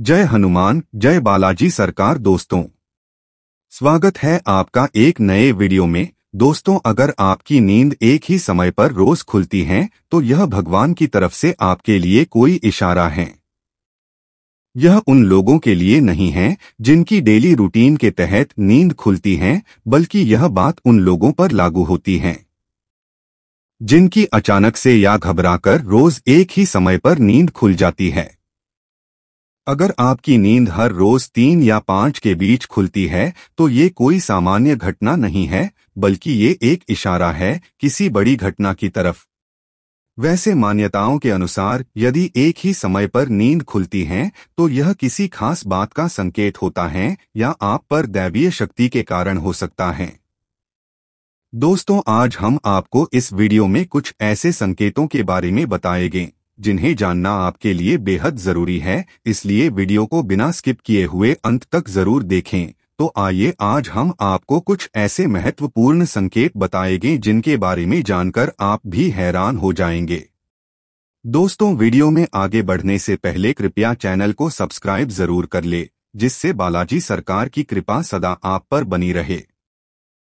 जय हनुमान जय बालाजी सरकार दोस्तों स्वागत है आपका एक नए वीडियो में दोस्तों अगर आपकी नींद एक ही समय पर रोज खुलती है तो यह भगवान की तरफ से आपके लिए कोई इशारा है यह उन लोगों के लिए नहीं है जिनकी डेली रूटीन के तहत नींद खुलती है बल्कि यह बात उन लोगों पर लागू होती है जिनकी अचानक से या घबराकर रोज एक ही समय पर नींद खुल जाती है अगर आपकी नींद हर रोज तीन या पाँच के बीच खुलती है तो ये कोई सामान्य घटना नहीं है बल्कि ये एक इशारा है किसी बड़ी घटना की तरफ वैसे मान्यताओं के अनुसार यदि एक ही समय पर नींद खुलती है तो यह किसी खास बात का संकेत होता है या आप पर दैवीय शक्ति के कारण हो सकता है दोस्तों आज हम आपको इस वीडियो में कुछ ऐसे संकेतों के बारे में बताएंगे जिन्हें जानना आपके लिए बेहद जरूरी है इसलिए वीडियो को बिना स्किप किए हुए अंत तक जरूर देखें तो आइए आज हम आपको कुछ ऐसे महत्वपूर्ण संकेत बताएंगे जिनके बारे में जानकर आप भी हैरान हो जाएंगे दोस्तों वीडियो में आगे बढ़ने से पहले कृपया चैनल को सब्सक्राइब जरूर कर ले जिससे बालाजी सरकार की कृपा सदा आप पर बनी रहे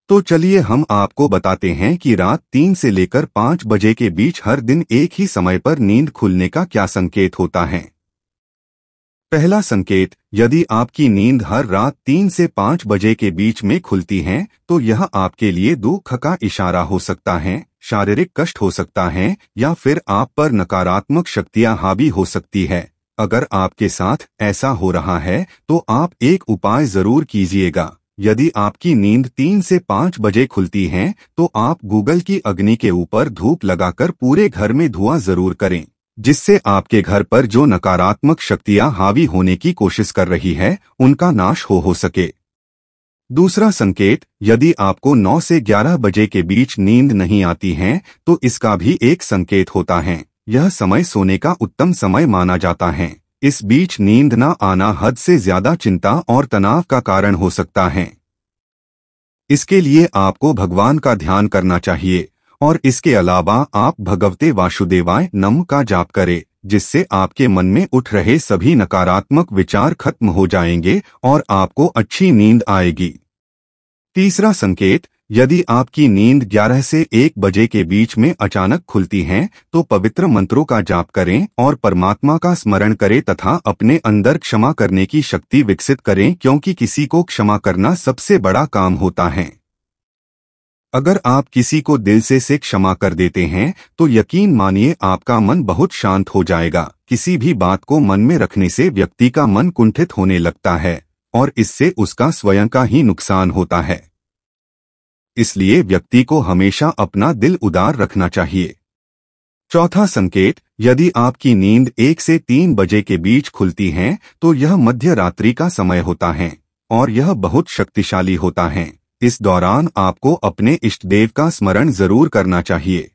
तो चलिए हम आपको बताते हैं कि रात तीन से लेकर पाँच बजे के बीच हर दिन एक ही समय पर नींद खुलने का क्या संकेत होता है पहला संकेत यदि आपकी नींद हर रात तीन से पाँच बजे के बीच में खुलती है तो यह आपके लिए दुख का इशारा हो सकता है शारीरिक कष्ट हो सकता है या फिर आप पर नकारात्मक शक्तियां हावी हो सकती है अगर आपके साथ ऐसा हो रहा है तो आप एक उपाय जरूर कीजिएगा यदि आपकी नींद तीन से पाँच बजे खुलती है तो आप गूगल की अग्नि के ऊपर धूप लगाकर पूरे घर में धुआं जरूर करें जिससे आपके घर पर जो नकारात्मक शक्तियां हावी होने की कोशिश कर रही है उनका नाश हो हो सके दूसरा संकेत यदि आपको 9 से 11 बजे के बीच नींद नहीं आती है तो इसका भी एक संकेत होता है यह समय सोने का उत्तम समय माना जाता है इस बीच नींद न आना हद से ज्यादा चिंता और तनाव का कारण हो सकता है इसके लिए आपको भगवान का ध्यान करना चाहिए और इसके अलावा आप भगवते वासुदेवाय नम का जाप करें जिससे आपके मन में उठ रहे सभी नकारात्मक विचार खत्म हो जाएंगे और आपको अच्छी नींद आएगी तीसरा संकेत यदि आपकी नींद 11 से 1 बजे के बीच में अचानक खुलती है तो पवित्र मंत्रों का जाप करें और परमात्मा का स्मरण करें तथा अपने अंदर क्षमा करने की शक्ति विकसित करें क्योंकि किसी को क्षमा करना सबसे बड़ा काम होता है अगर आप किसी को दिल से से क्षमा कर देते हैं तो यकीन मानिए आपका मन बहुत शांत हो जाएगा किसी भी बात को मन में रखने से व्यक्ति का मन कुंठित होने लगता है और इससे उसका स्वयं का ही नुकसान होता है इसलिए व्यक्ति को हमेशा अपना दिल उदार रखना चाहिए चौथा संकेत यदि आपकी नींद एक से तीन बजे के बीच खुलती है तो यह मध्य रात्रि का समय होता है और यह बहुत शक्तिशाली होता है इस दौरान आपको अपने इष्टदेव का स्मरण जरूर करना चाहिए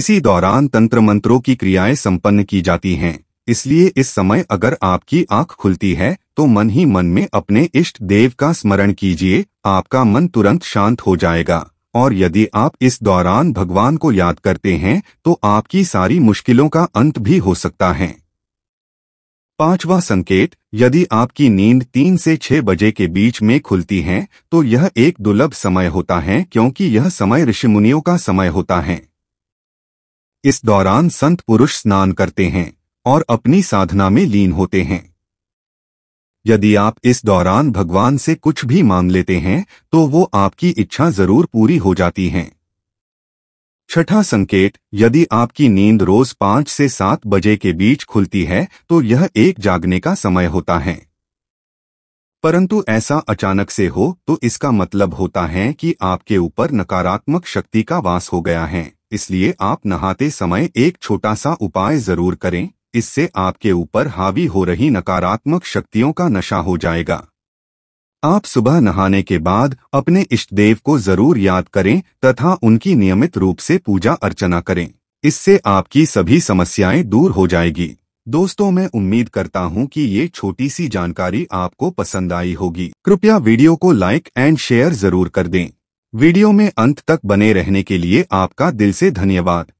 इसी दौरान तंत्र मंत्रों की क्रियाएं संपन्न की जाती हैं इसलिए इस समय अगर आपकी आंख खुलती है तो मन ही मन में अपने इष्ट देव का स्मरण कीजिए आपका मन तुरंत शांत हो जाएगा और यदि आप इस दौरान भगवान को याद करते हैं तो आपकी सारी मुश्किलों का अंत भी हो सकता है पांचवा संकेत यदि आपकी नींद तीन से छह बजे के बीच में खुलती है तो यह एक दुर्लभ समय होता है क्योंकि यह समय ऋषि मुनियों का समय होता है इस दौरान संत पुरुष स्नान करते हैं और अपनी साधना में लीन होते हैं यदि आप इस दौरान भगवान से कुछ भी मांग लेते हैं तो वो आपकी इच्छा जरूर पूरी हो जाती है छठा संकेत यदि आपकी नींद रोज पांच से सात बजे के बीच खुलती है तो यह एक जागने का समय होता है परंतु ऐसा अचानक से हो तो इसका मतलब होता है कि आपके ऊपर नकारात्मक शक्ति का वास हो गया है इसलिए आप नहाते समय एक छोटा सा उपाय जरूर करें इससे आपके ऊपर हावी हो रही नकारात्मक शक्तियों का नशा हो जाएगा आप सुबह नहाने के बाद अपने इष्ट देव को जरूर याद करें तथा उनकी नियमित रूप से पूजा अर्चना करें इससे आपकी सभी समस्याएं दूर हो जाएगी दोस्तों मैं उम्मीद करता हूं कि ये छोटी सी जानकारी आपको पसंद आई होगी कृपया वीडियो को लाइक एंड शेयर जरूर कर दें वीडियो में अंत तक बने रहने के लिए आपका दिल से धन्यवाद